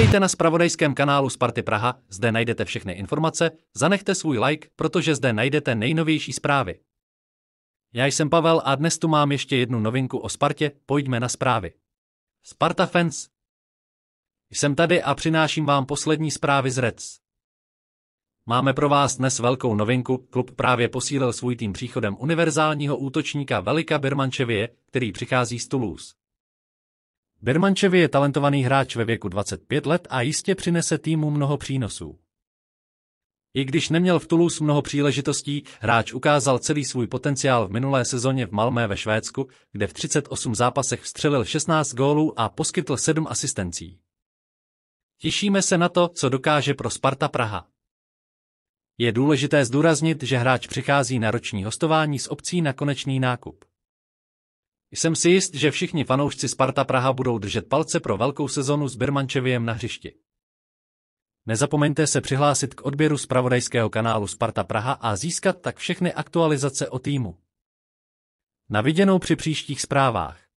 Vítejte na spravodajském kanálu Sparty Praha, zde najdete všechny informace, zanechte svůj like, protože zde najdete nejnovější zprávy. Já jsem Pavel a dnes tu mám ještě jednu novinku o Spartě, pojďme na zprávy. Sparta Fans Jsem tady a přináším vám poslední zprávy z Reds. Máme pro vás dnes velkou novinku, klub právě posílil svůj tým příchodem univerzálního útočníka Velika Birmančevie, který přichází z Toulouse. Bermančevi je talentovaný hráč ve věku 25 let a jistě přinese týmu mnoho přínosů. I když neměl v Toulouse mnoho příležitostí, hráč ukázal celý svůj potenciál v minulé sezóně v Malmé ve Švédsku, kde v 38 zápasech vstřelil 16 gólů a poskytl 7 asistencí. Těšíme se na to, co dokáže pro Sparta Praha. Je důležité zdůraznit, že hráč přichází na roční hostování s obcí na konečný nákup. Jsem si jist, že všichni fanoušci Sparta Praha budou držet palce pro velkou sezonu s Birmančeviem na hřišti. Nezapomeňte se přihlásit k odběru zpravodajského kanálu Sparta Praha a získat tak všechny aktualizace o týmu. Na viděnou při příštích zprávách.